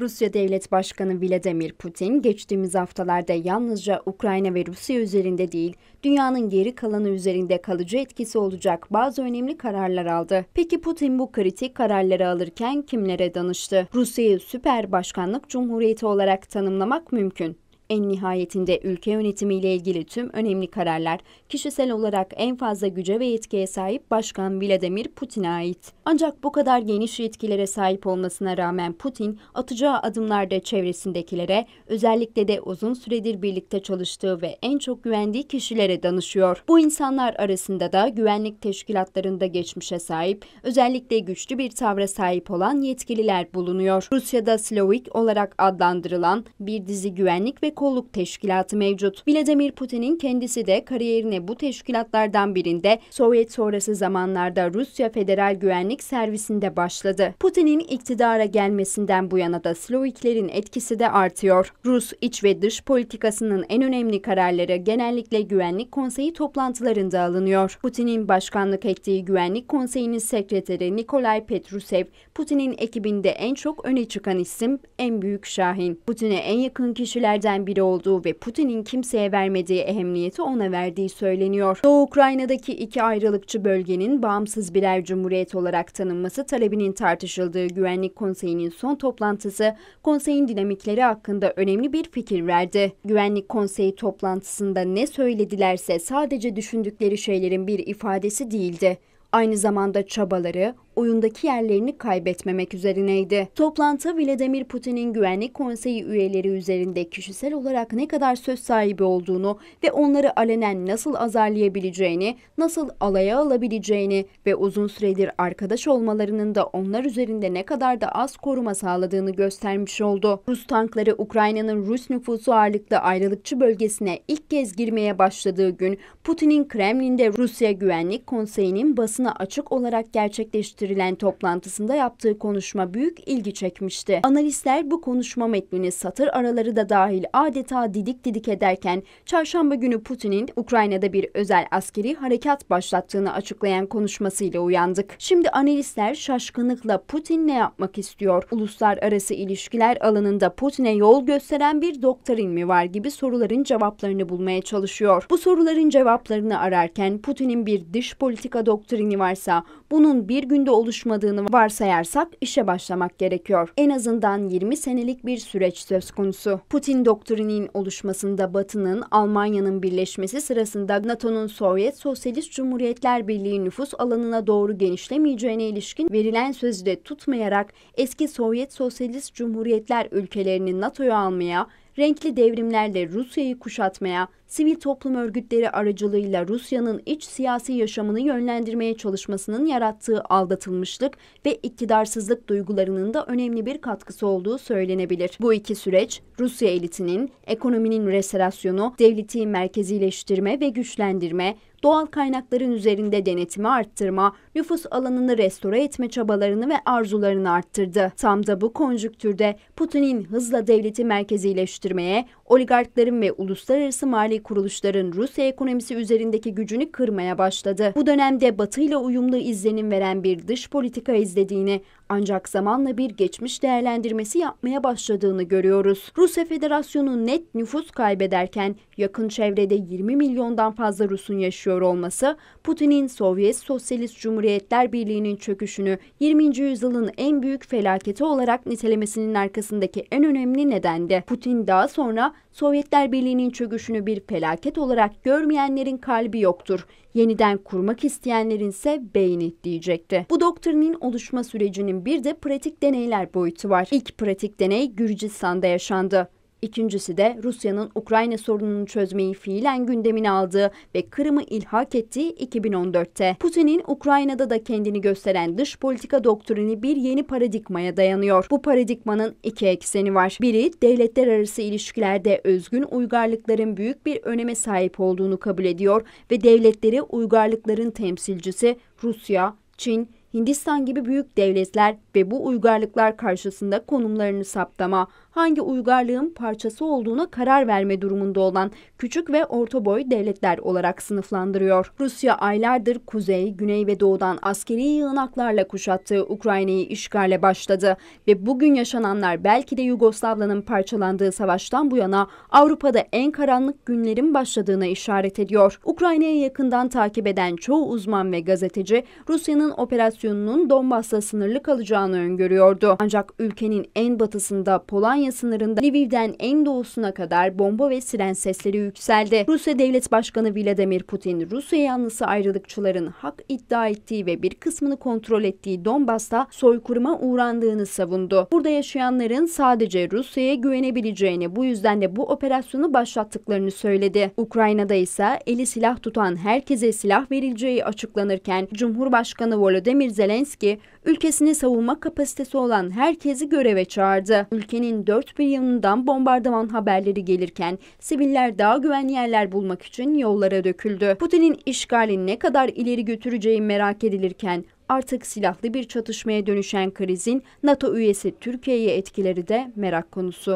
Rusya Devlet Başkanı Vladimir Putin geçtiğimiz haftalarda yalnızca Ukrayna ve Rusya üzerinde değil, dünyanın geri kalanı üzerinde kalıcı etkisi olacak bazı önemli kararlar aldı. Peki Putin bu kritik kararları alırken kimlere danıştı? Rusya'yı süper başkanlık cumhuriyeti olarak tanımlamak mümkün. En nihayetinde ülke yönetimiyle ilgili tüm önemli kararlar kişisel olarak en fazla güce ve yetkiye sahip Başkan Vladimir Putin'e ait. Ancak bu kadar geniş yetkilere sahip olmasına rağmen Putin atacağı adımlarda çevresindekilere özellikle de uzun süredir birlikte çalıştığı ve en çok güvendiği kişilere danışıyor. Bu insanlar arasında da güvenlik teşkilatlarında geçmişe sahip özellikle güçlü bir tavra sahip olan yetkililer bulunuyor. Rusya'da Slovik olarak adlandırılan bir dizi güvenlik ve kolluk teşkilatı mevcut. Vladimir Putin'in kendisi de kariyerine bu teşkilatlardan birinde Sovyet sonrası zamanlarda Rusya Federal Güvenlik Servisinde başladı. Putin'in iktidara gelmesinden bu yana da Sloviklerin etkisi de artıyor. Rus iç ve dış politikasının en önemli kararları genellikle Güvenlik Konseyi toplantılarında alınıyor. Putin'in başkanlık ettiği Güvenlik Konseyi'nin sekreteri Nikolay Petrusev, Putin'in ekibinde en çok öne çıkan isim, en büyük şahin. Putin'e en yakın kişilerden adamlarından biri olduğu ve Putin'in kimseye vermediği ehemmiyeti ona verdiği söyleniyor. Doğu Ukrayna'daki iki ayrılıkçı bölgenin bağımsız birer cumhuriyet olarak tanınması talebinin tartışıldığı Güvenlik Konseyi'nin son toplantısı konseyin dinamikleri hakkında önemli bir fikir verdi. Güvenlik Konseyi toplantısında ne söyledilerse sadece düşündükleri şeylerin bir ifadesi değildi. Aynı zamanda çabaları, oyundaki yerlerini kaybetmemek üzerineydi. Toplantı Vladimir Putin'in Güvenlik Konseyi üyeleri üzerinde kişisel olarak ne kadar söz sahibi olduğunu ve onları alenen nasıl azarlayabileceğini, nasıl alaya alabileceğini ve uzun süredir arkadaş olmalarının da onlar üzerinde ne kadar da az koruma sağladığını göstermiş oldu. Rus tankları Ukrayna'nın Rus nüfusu ağırlıklı ayrılıkçı bölgesine ilk kez girmeye başladığı gün Putin'in Kremlin'de Rusya Güvenlik Konseyi'nin basına açık olarak gerçekleştirdiği sürdürülen toplantısında yaptığı konuşma büyük ilgi çekmişti. Analistler bu konuşma metnini satır araları da dahil adeta didik didik ederken çarşamba günü Putin'in Ukraynada bir özel askeri harekat başlattığını açıklayan konuşmasıyla uyandık. Şimdi analistler şaşkınlıkla Putin ne yapmak istiyor? Uluslararası ilişkiler alanında Putin'e yol gösteren bir doktrin mi var gibi soruların cevaplarını bulmaya çalışıyor. Bu soruların cevaplarını ararken Putin'in bir dış politika doktrini varsa bunun bir günde oluşmadığını varsayarsak işe başlamak gerekiyor. En azından 20 senelik bir süreç söz konusu. Putin doktrininin oluşmasında Batı'nın Almanya'nın birleşmesi sırasında NATO'nun Sovyet Sosyalist Cumhuriyetler Birliği nüfus alanına doğru genişlemeyeceğine ilişkin verilen sözü de tutmayarak eski Sovyet Sosyalist Cumhuriyetler ülkelerini NATO'ya almaya renkli devrimlerle Rusya'yı kuşatmaya, sivil toplum örgütleri aracılığıyla Rusya'nın iç siyasi yaşamını yönlendirmeye çalışmasının yarattığı aldatılmışlık ve iktidarsızlık duygularının da önemli bir katkısı olduğu söylenebilir. Bu iki süreç Rusya elitinin ekonominin restorasyonu, devleti merkezileştirme ve güçlendirme, doğal kaynakların üzerinde denetimi arttırma, nüfus alanını restore etme çabalarını ve arzularını arttırdı. Tam da bu konjüktürde Putin'in hızla devleti merkezileştirmeye, oligarkların ve uluslararası mali kuruluşların Rusya ekonomisi üzerindeki gücünü kırmaya başladı. Bu dönemde Batı ile uyumlu izlenim veren bir dış politika izlediğini ancak zamanla bir geçmiş değerlendirmesi yapmaya başladığını görüyoruz. Rusya Federasyonu net nüfus kaybederken yakın çevrede 20 milyondan fazla Rus'un yaşıyor yapıyor olması Putin'in Sovyet Sosyalist Cumhuriyetler Birliği'nin çöküşünü 20. yüzyılın en büyük felaketi olarak nitelemesinin arkasındaki en önemli nedendi. Putin daha sonra Sovyetler Birliği'nin çöküşünü bir felaket olarak görmeyenlerin kalbi yoktur. Yeniden kurmak isteyenlerin ise beyni diyecekti. Bu doktrinin oluşma sürecinin bir de pratik deneyler boyutu var. İlk pratik deney Gürcistan'da yaşandı. İkincisi de Rusya'nın Ukrayna sorununu çözmeyi fiilen gündemine aldığı ve Kırım'ı ilhak ettiği 2014'te. Putin'in Ukrayna'da da kendini gösteren dış politika doktrini bir yeni paradigmaya dayanıyor. Bu paradigmanın iki ekseni var. Biri devletler arası ilişkilerde özgün uygarlıkların büyük bir öneme sahip olduğunu kabul ediyor ve devletleri uygarlıkların temsilcisi Rusya, Çin, Hindistan gibi büyük devletler ve bu uygarlıklar karşısında konumlarını saptama, hangi uygarlığın parçası olduğuna karar verme durumunda olan küçük ve orta boy devletler olarak sınıflandırıyor. Rusya aylardır kuzey, güney ve doğudan askeri yığınaklarla kuşattığı Ukrayna'yı işgale başladı ve bugün yaşananlar belki de Yugoslavya'nın parçalandığı savaştan bu yana Avrupa'da en karanlık günlerin başladığına işaret ediyor. Ukrayna'yı yakından takip eden çoğu uzman ve gazeteci Rusya'nın operasyonunun Donbass'la sınırlı kalacağını öngörüyordu. Ancak ülkenin en batısında Polonya Ukrayna sınırında Lviv'den en doğusuna kadar bomba ve siren sesleri yükseldi. Rusya Devlet Başkanı Vladimir Putin, Rusya yanlısı ayrılıkçıların hak iddia ettiği ve bir kısmını kontrol ettiği Donbas'ta soykırıma uğrandığını savundu. Burada yaşayanların sadece Rusya'ya güvenebileceğini bu yüzden de bu operasyonu başlattıklarını söyledi. Ukrayna'da ise eli silah tutan herkese silah verileceği açıklanırken Cumhurbaşkanı Volodymyr Zelenski ülkesini savunma kapasitesi olan herkesi göreve çağırdı. Ülkenin dört bir yanından bombardıman haberleri gelirken siviller daha güvenli yerler bulmak için yollara döküldü. Putin'in işgalini ne kadar ileri götüreceği merak edilirken artık silahlı bir çatışmaya dönüşen krizin NATO üyesi Türkiye'ye etkileri de merak konusu.